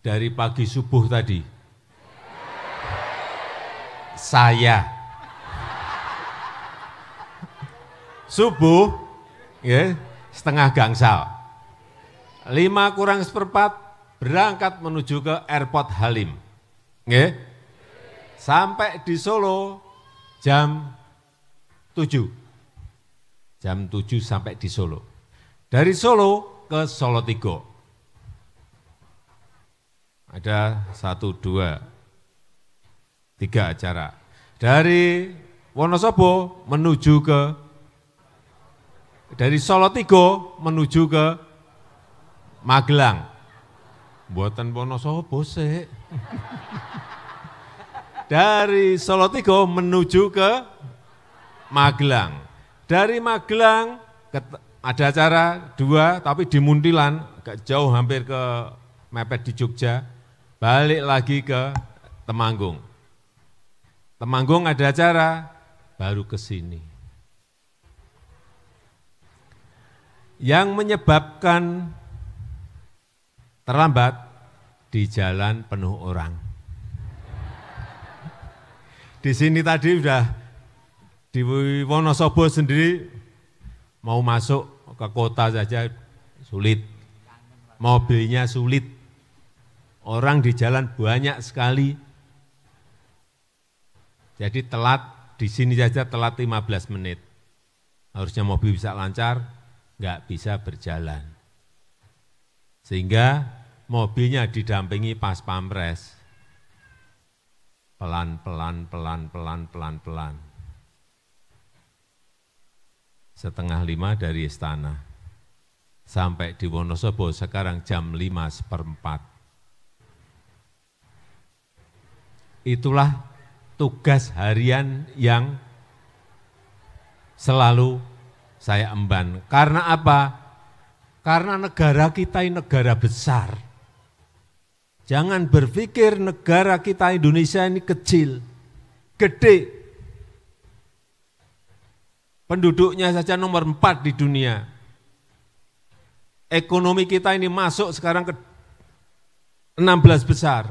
dari pagi subuh tadi? Saya. Subuh, ya, setengah gangsal. Lima kurang seperempat berangkat menuju ke airport Halim. Ya. Sampai di Solo jam 7. Jam 7 sampai di Solo. Dari Solo ke Solo Tigo. Ada satu, dua, tiga acara. Dari Wonosobo menuju ke, dari Solotigo menuju ke Magelang. Buatan Wonosobo sih. dari Solotigo menuju ke Magelang. Dari Magelang ada acara dua, tapi di Muntilan, gak jauh hampir ke mepet di Jogja, balik lagi ke Temanggung. Temanggung ada acara, baru ke sini. Yang menyebabkan terlambat di jalan penuh orang. Di sini tadi sudah di Wonosobo sendiri mau masuk ke kota saja sulit. Mobilnya sulit Orang di jalan banyak sekali. Jadi telat, di sini saja telat 15 menit. Harusnya mobil bisa lancar, nggak bisa berjalan. Sehingga mobilnya didampingi pas pampres. Pelan, pelan, pelan, pelan, pelan, pelan. Setengah lima dari istana. Sampai di Wonosobo sekarang jam lima seperempat. Itulah tugas harian yang selalu saya emban. Karena apa? Karena negara kita ini negara besar. Jangan berpikir negara kita Indonesia ini kecil, gede. Penduduknya saja nomor empat di dunia. Ekonomi kita ini masuk sekarang ke 16 besar.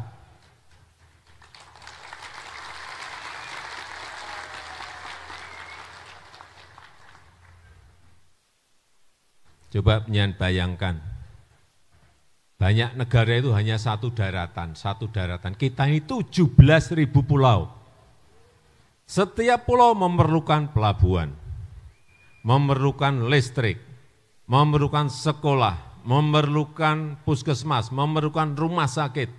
Coba penyian bayangkan, banyak negara itu hanya satu daratan, satu daratan. Kita ini 17 ribu pulau. Setiap pulau memerlukan pelabuhan, memerlukan listrik, memerlukan sekolah, memerlukan puskesmas, memerlukan rumah sakit.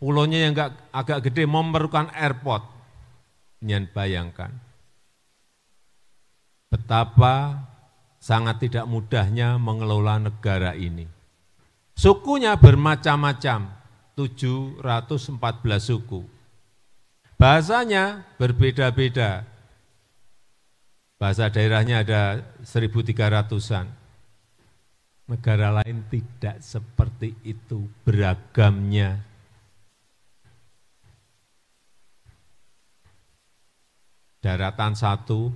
Pulaunya yang enggak agak gede memerlukan airport. Penyian bayangkan betapa sangat tidak mudahnya mengelola negara ini. Sukunya bermacam-macam, 714 suku. Bahasanya berbeda-beda. Bahasa daerahnya ada 1.300-an. Negara lain tidak seperti itu beragamnya. Daratan satu,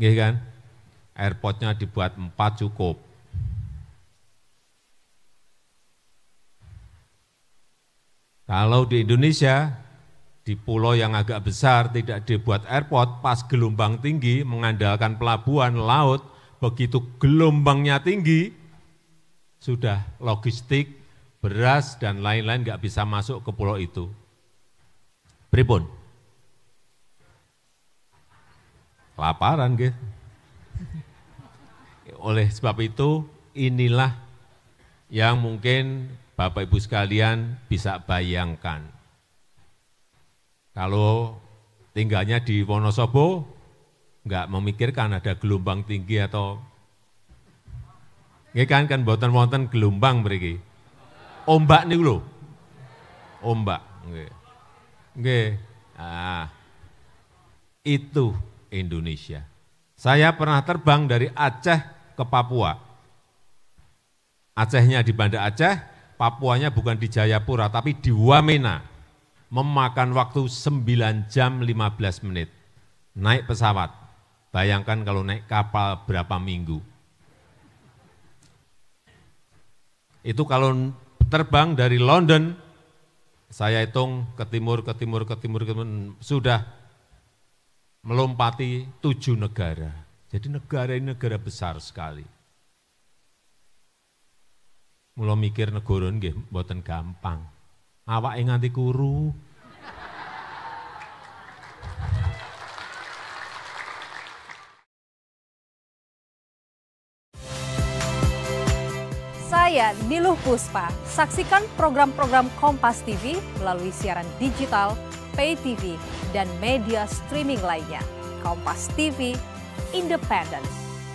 Gih kan? airportnya dibuat empat cukup. Kalau di Indonesia, di pulau yang agak besar tidak dibuat airport, pas gelombang tinggi mengandalkan pelabuhan laut, begitu gelombangnya tinggi, sudah logistik, beras, dan lain-lain nggak bisa masuk ke pulau itu. Pripun. kelaparan gitu. Oleh sebab itu inilah yang mungkin Bapak Ibu sekalian bisa bayangkan. Kalau tinggalnya di Wonosobo, enggak memikirkan ada gelombang tinggi atau Nggih kan kan buatan-buatan gelombang mriki. Ombak nih lho. Ombak nggih. Nggih. Ah. Itu Indonesia. Saya pernah terbang dari Aceh ke Papua. Acehnya di Banda Aceh, Papuanya bukan di Jayapura, tapi di Wamena. Memakan waktu 9 jam 15 menit. Naik pesawat. Bayangkan kalau naik kapal berapa minggu. Itu kalau terbang dari London, saya hitung ke timur, ke timur, ke timur, ke timur, sudah melompati tujuh negara. Jadi negara ini negara besar sekali. Mula mikir negara ini buatan gampang. Awak yang nganti kuru. Saya Niluh Puspa. Saksikan program-program Kompas TV melalui siaran digital pay TV, dan media streaming lainnya. Kompas TV, independen,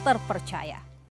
terpercaya.